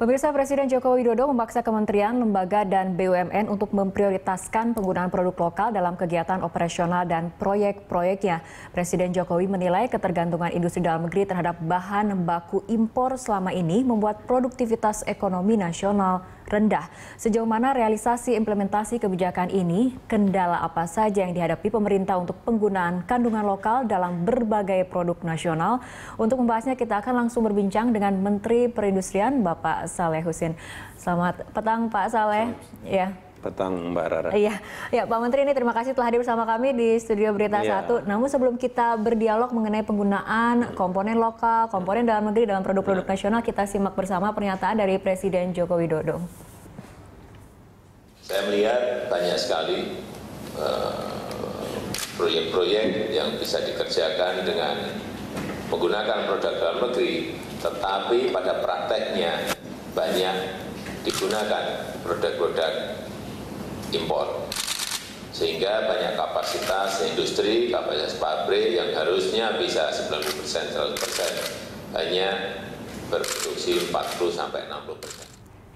Pemirsa Presiden Joko Widodo memaksa kementerian, lembaga, dan BUMN untuk memprioritaskan penggunaan produk lokal dalam kegiatan operasional dan proyek-proyeknya. Presiden Jokowi menilai ketergantungan industri dalam negeri terhadap bahan baku impor selama ini membuat produktivitas ekonomi nasional rendah. Sejauh mana realisasi implementasi kebijakan ini, kendala apa saja yang dihadapi pemerintah untuk penggunaan kandungan lokal dalam berbagai produk nasional? Untuk membahasnya kita akan langsung berbincang dengan Menteri Perindustrian Bapak Saleh Husin. Selamat petang Pak Saleh. Ya, petang Mbak Rara. Iya, ya Pak Menteri ini terima kasih telah hadir bersama kami di Studio Berita ya. 1. Namun sebelum kita berdialog mengenai penggunaan komponen lokal, komponen dalam negeri dalam produk-produk ya. nasional, kita simak bersama pernyataan dari Presiden Joko Widodo. Saya melihat banyak sekali eh, proyek-proyek uh, yang bisa dikerjakan dengan menggunakan produk dalam negeri, tetapi pada prakteknya banyak digunakan produk-produk impor. Sehingga banyak kapasitas industri, kapasitas pabrik yang harusnya bisa 90%, persen 100%, persen hanya berproduksi 40 sampai 60 persen.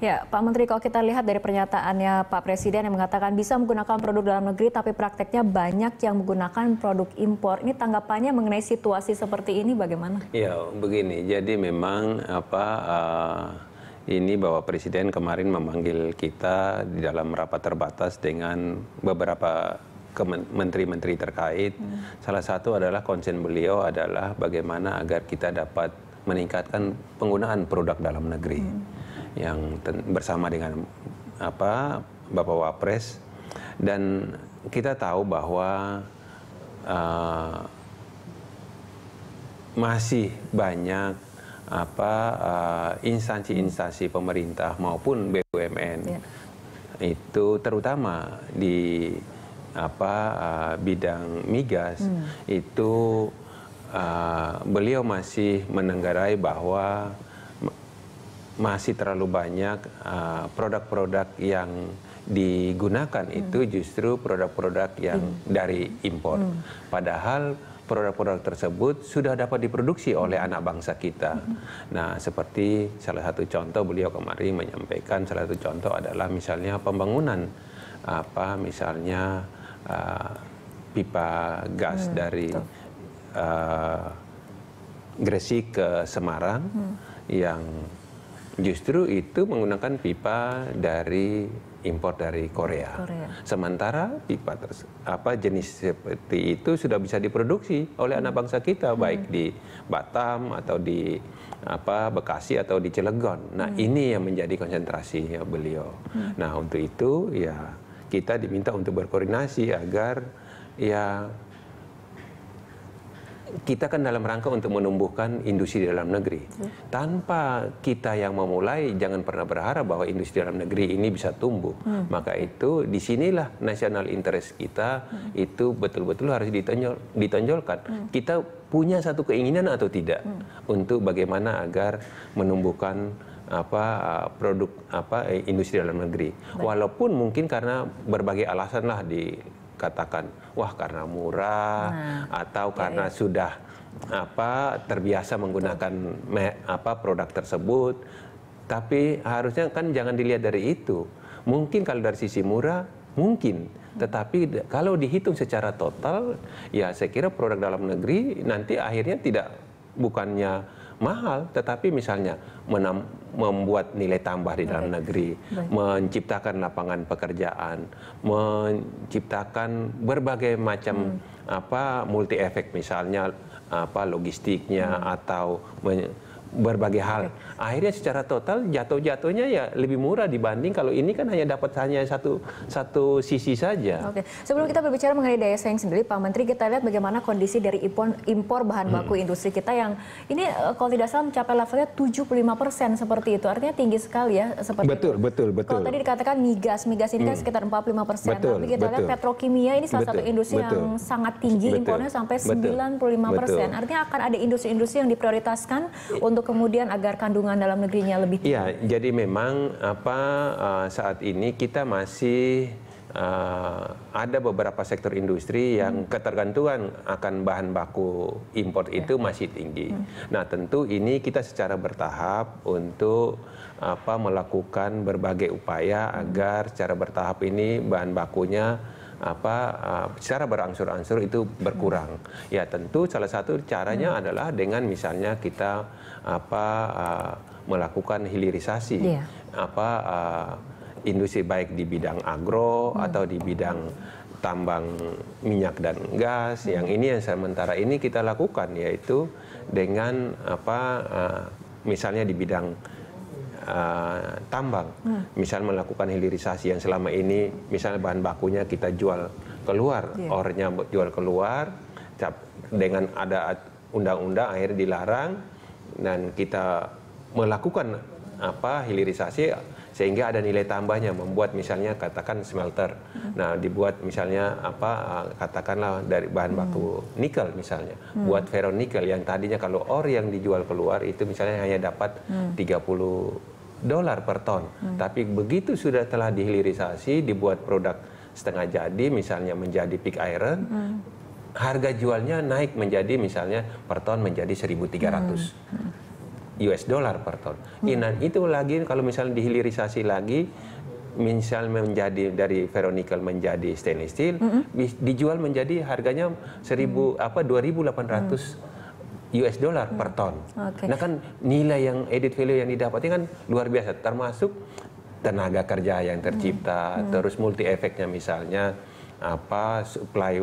Ya, Pak Menteri, kalau kita lihat dari pernyataannya Pak Presiden yang mengatakan bisa menggunakan produk dalam negeri, tapi prakteknya banyak yang menggunakan produk impor. Ini tanggapannya mengenai situasi seperti ini bagaimana? Ya, begini. Jadi memang apa uh, ini bahwa Presiden kemarin memanggil kita di dalam rapat terbatas dengan beberapa menteri-menteri terkait. Hmm. Salah satu adalah konsen beliau adalah bagaimana agar kita dapat meningkatkan penggunaan produk dalam negeri hmm. yang bersama dengan apa Bapak Wapres dan kita tahu bahwa uh, masih banyak apa eh, instansi-instansi pemerintah maupun BUMN ya. itu terutama di apa uh, bidang migas hmm. itu uh, beliau masih menenggarai bahwa masih terlalu banyak produk-produk uh, yang digunakan hmm. itu justru produk-produk yang hmm. dari impor. Hmm. Padahal produk-produk tersebut sudah dapat diproduksi oleh anak bangsa kita. Nah, seperti salah satu contoh beliau kemarin menyampaikan salah satu contoh adalah misalnya pembangunan apa misalnya uh, pipa gas hmm, dari uh, Gresik ke Semarang hmm. yang justru itu menggunakan pipa dari impor dari Korea. Korea. Sementara pipa apa jenis seperti itu sudah bisa diproduksi oleh anak bangsa kita hmm. baik di Batam atau di apa Bekasi atau di Cilegon. Nah, hmm. ini yang menjadi konsentrasi ya, beliau. Hmm. Nah, untuk itu ya kita diminta untuk berkoordinasi agar ya kita kan dalam rangka untuk menumbuhkan industri di dalam negeri. Ya. Tanpa kita yang memulai, jangan pernah berharap bahwa industri dalam negeri ini bisa tumbuh. Hmm. Maka itu disinilah nasional interest kita hmm. itu betul-betul harus ditonjol, ditonjolkan. Hmm. Kita punya satu keinginan atau tidak hmm. untuk bagaimana agar menumbuhkan apa produk apa eh, industri dalam negeri. Baik. Walaupun mungkin karena berbagai alasan lah di dikatakan wah karena murah nah, atau okay. karena sudah apa terbiasa menggunakan me, apa produk tersebut tapi harusnya kan jangan dilihat dari itu mungkin kalau dari sisi murah mungkin tetapi kalau dihitung secara total ya saya kira produk dalam negeri nanti akhirnya tidak bukannya mahal tetapi misalnya menam, membuat nilai tambah di dalam negeri, menciptakan lapangan pekerjaan, menciptakan berbagai macam hmm. apa multi efek misalnya apa logistiknya hmm. atau berbagai hal. Akhirnya secara total jatuh-jatuhnya ya lebih murah dibanding kalau ini kan hanya dapat hanya satu satu sisi saja. Oke. Sebelum kita berbicara mengenai daya saing sendiri, Pak Menteri kita lihat bagaimana kondisi dari impor, impor bahan baku hmm. industri kita yang ini eh, kalau tidak salah mencapai levelnya 75% seperti itu. Artinya tinggi sekali ya seperti Betul, itu. betul, betul. Kalau tadi dikatakan migas, migas ini kan hmm. kan sekitar 45%. Betul, Tapi kita betul. lihat petrokimia ini salah betul, satu industri betul. yang sangat tinggi betul, impornya sampai betul, 95%. persen. Artinya akan ada industri-industri yang diprioritaskan iya. untuk untuk kemudian agar kandungan dalam negerinya lebih tinggi? Iya, jadi memang apa eh, saat ini kita masih uh, ada beberapa sektor industri yang hmm. ketergantungan akan bahan baku impor okay. Iya. itu masih tinggi. Hmm. Nah, tentu ini kita secara bertahap untuk apa melakukan berbagai upaya hmm. agar secara bertahap ini bahan bakunya apa ah, secara berangsur-angsur itu berkurang. Ya tentu salah satu caranya hmm. adalah dengan misalnya kita apa ah, melakukan hilirisasi yeah. apa ah, industri baik di bidang agro hmm. atau di bidang tambang minyak dan gas. Hmm. Yang ini yang sementara ini kita lakukan yaitu dengan apa misalnya di bidang uh, tambang. Hmm. Misal melakukan hilirisasi yang selama ini misalnya bahan bakunya kita jual keluar, yeah. ornya jual keluar dengan ada undang-undang akhirnya dilarang dan kita melakukan apa hilirisasi sehingga ada nilai tambahnya membuat misalnya katakan smelter. Hmm. Nah, dibuat misalnya apa eh, katakanlah dari bahan hmm. baku nikel misalnya. Hmm. Buat ferronikel yang tadinya kalau ore yang dijual keluar itu misalnya hanya dapat hmm. 30 dolar per ton. Hmm. Tapi begitu sudah telah dihilirisasi dibuat produk setengah jadi misalnya menjadi pig iron hmm harga jualnya naik menjadi misalnya per ton menjadi 1.300. Hmm. hmm. US dollar per ton. Hmm. Nah, itu lagi kalau misalnya dihilirisasi lagi misal menjadi dari ferronikel menjadi stainless steel -hmm. dijual menjadi harganya 1000 mm. apa 2800 mm. US dollar hmm. per ton. Okay. Nah kan nilai yang edit value yang didapatnya kan luar biasa termasuk tenaga kerja yang tercipta hmm. hmm. terus multi efeknya misalnya apa supply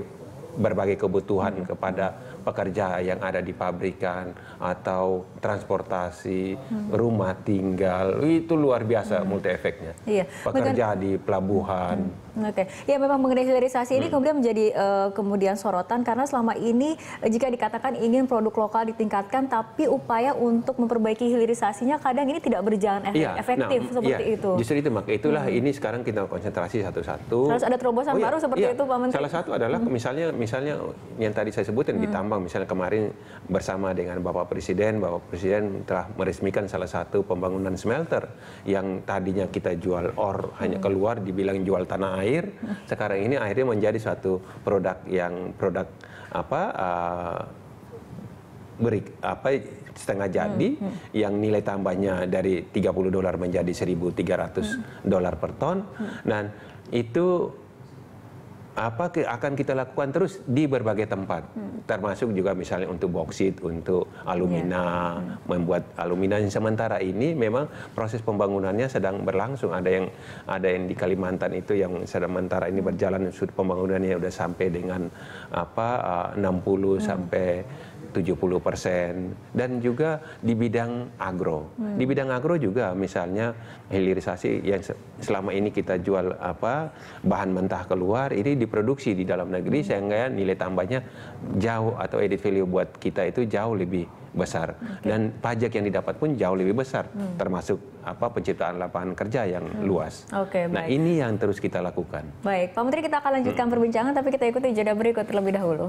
berbagai kebutuhan hmm. kepada pekerja yang ada di pabrikan atau transportasi, hmm. rumah tinggal itu luar biasa hmm. multi efeknya. Iya. Pekerja di pelabuhan. Hmm. Oke, okay. ya memang mengenai hilirisasi ini hmm. kemudian menjadi uh, kemudian sorotan karena selama ini eh, jika dikatakan ingin produk lokal ditingkatkan, tapi upaya untuk memperbaiki hilirisasinya kadang ini tidak berjalan efek ya, nah, efektif nah, seperti ya, itu. Justru itu maka itulah hmm. ini sekarang kita konsentrasi satu-satu. Harus ada terobosan oh, iya. baru seperti ya. itu, Pak Menteri. Salah satu adalah hmm. misalnya misalnya yang tadi saya sebutin hmm. ditambah gampang misalnya kemarin bersama dengan Bapak Presiden, Bapak Presiden telah meresmikan salah satu pembangunan smelter yang tadinya kita jual or hmm. hanya keluar dibilang jual tanah air, sekarang ini akhirnya menjadi suatu produk yang produk apa uh, eh, beri apa setengah jadi hmm, hmm. yang nilai tambahnya dari 30 dolar menjadi 1.300 hmm. dolar per ton hmm. dan itu apa akan kita lakukan terus di berbagai tempat hmm. termasuk juga misalnya untuk boksit untuk iya. alumina yeah. Hmm. membuat alumina yang sementara ini memang proses pembangunannya sedang berlangsung ada yang ada yang di Kalimantan itu yang sementara ini berjalan pembangunannya sudah sampai dengan apa 60 eh, hmm. sampai 70% dan juga di bidang agro. Hmm. Di bidang agro juga misalnya hilirisasi yang selama ini kita jual apa bahan mentah keluar ini diproduksi di dalam negeri hmm. sehingga nilai tambahnya jauh atau edit value buat kita itu jauh lebih besar okay. dan pajak yang didapat pun jauh lebih besar hmm. termasuk apa penciptaan lapangan kerja yang hmm. luas. Oke, okay, Nah, ini yang terus kita lakukan. Baik, Pak Menteri kita akan lanjutkan hmm. perbincangan tapi kita ikuti jeda berikut terlebih dahulu.